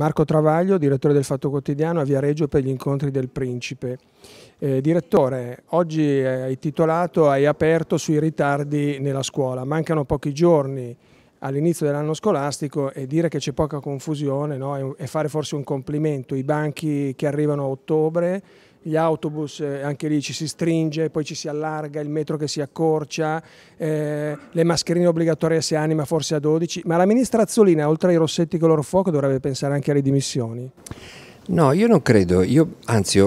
Marco Travaglio, direttore del Fatto Quotidiano a Viareggio per gli incontri del Principe. Eh, direttore, oggi hai titolato, hai aperto sui ritardi nella scuola. Mancano pochi giorni all'inizio dell'anno scolastico e dire che c'è poca confusione no? e fare forse un complimento. I banchi che arrivano a ottobre gli autobus, eh, anche lì ci si stringe, poi ci si allarga, il metro che si accorcia, eh, le mascherine obbligatorie si anima forse a 12, ma la ministra Azzolina, oltre ai rossetti color fuoco, dovrebbe pensare anche alle dimissioni. No, io non credo, io, anzi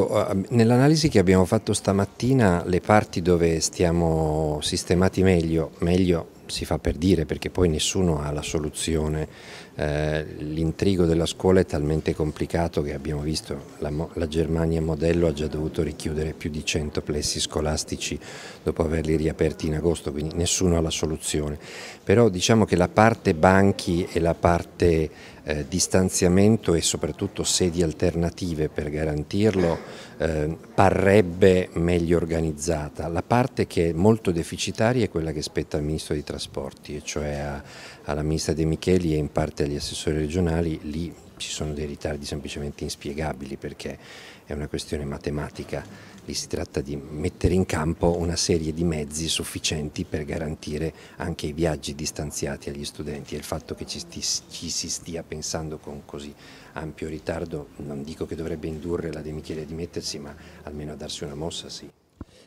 nell'analisi che abbiamo fatto stamattina le parti dove stiamo sistemati meglio, meglio si fa per dire perché poi nessuno ha la soluzione. Eh, l'intrigo della scuola è talmente complicato che abbiamo visto la, la Germania modello ha già dovuto richiudere più di 100 plessi scolastici dopo averli riaperti in agosto, quindi nessuno ha la soluzione. Però diciamo che la parte banchi e la parte eh, distanziamento e soprattutto sedi alternative per garantirlo eh, parrebbe meglio organizzata. La parte che è molto deficitaria è quella che spetta al Ministro dei Trasporti, e cioè a, alla Ministra De Micheli e in parte agli assessori regionali, lì ci sono dei ritardi semplicemente inspiegabili perché è una questione matematica, lì si tratta di mettere in campo una serie di mezzi sufficienti per garantire anche i viaggi distanziati agli studenti e il fatto che ci, sti, ci si stia pensando con così ampio ritardo non dico che dovrebbe indurre la De Michele a dimettersi ma almeno a darsi una mossa sì.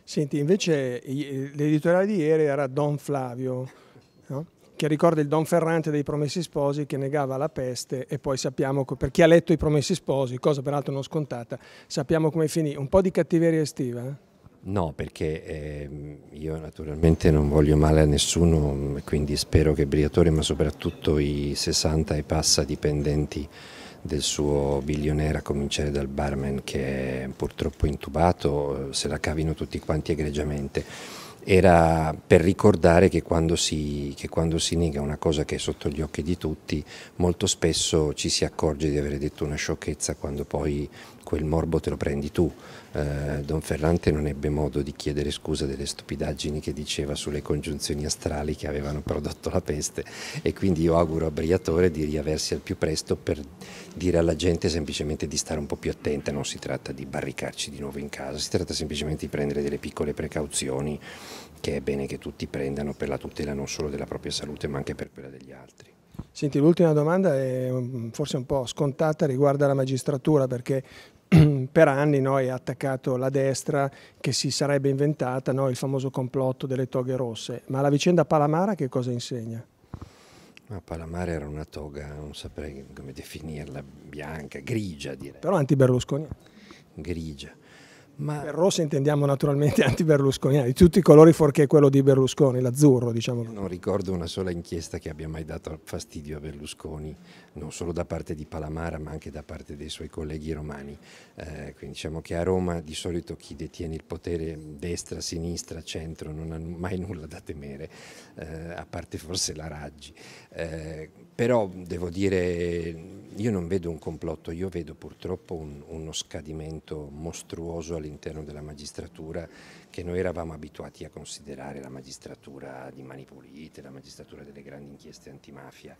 Senti, invece l'editoriale di ieri era Don Flavio, no? che ricorda il Don Ferrante dei Promessi Sposi che negava la peste e poi sappiamo, per chi ha letto i Promessi Sposi, cosa peraltro non scontata, sappiamo come finì. Un po' di cattiveria estiva? Eh? No, perché eh, io naturalmente non voglio male a nessuno, mm, quindi spero che Briatore, ma soprattutto i 60 e passa dipendenti del suo bilionere, a cominciare dal barman che è purtroppo intubato, eh, se la cavino tutti quanti egregiamente era per ricordare che quando, si, che quando, si, nega una cosa che è sotto gli occhi di tutti, molto spesso ci si accorge di aver detto una sciocchezza quando poi quel morbo te lo prendi tu. Eh, Don Ferrante non ebbe modo di chiedere scusa delle stupidaggini che diceva sulle congiunzioni astrali che avevano prodotto la peste e quindi io auguro a Briatore di riaversi al più presto per dire alla gente semplicemente di stare un po' più attenta, non si tratta di barricarci di nuovo in casa, si tratta semplicemente di prendere delle piccole precauzioni che è bene che tutti prendano per la tutela non solo della propria salute ma anche per quella degli altri. Senti, l'ultima domanda è mm, forse un po' scontata, riguarda la magistratura, perché per anni no, è attaccato la destra che si sarebbe inventata no, il famoso complotto delle toghe rosse, ma la vicenda Palamara che cosa insegna? Ma Palamara era una toga, non saprei come definirla, bianca, grigia direi. Però anti berlusconi Grigia. Ma... Per rossa intendiamo naturalmente anti di tutti i colori fuorché quello di Berlusconi, l'azzurro diciamo. Io non ricordo una sola inchiesta che abbia mai dato fastidio a Berlusconi, non solo da parte di Palamara ma anche da parte dei suoi colleghi romani. Eh, quindi diciamo che a Roma di solito chi detiene il potere destra, sinistra, centro non ha mai nulla da temere, eh, a parte forse la Raggi. Eh, però devo dire io non vedo un complotto, io vedo purtroppo un, uno scadimento mostruoso all'interno della magistratura che noi eravamo abituati a considerare la magistratura di mani pulite, la magistratura delle grandi inchieste antimafia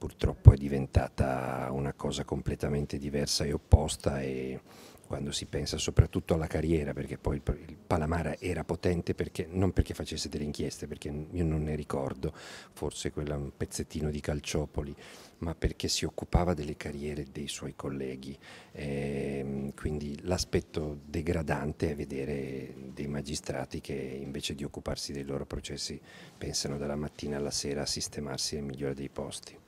purtroppo è diventata una cosa completamente diversa e opposta e quando si pensa soprattutto alla carriera, perché poi il Palamara era potente perché, non perché facesse delle inchieste, perché io non ne ricordo, forse quella un pezzettino di Calciopoli, ma perché si occupava delle carriere dei suoi colleghi. E ehm, quindi l'aspetto degradante è vedere dei magistrati che invece di occuparsi dei loro processi pensano dalla mattina alla sera a sistemarsi nel migliore dei posti.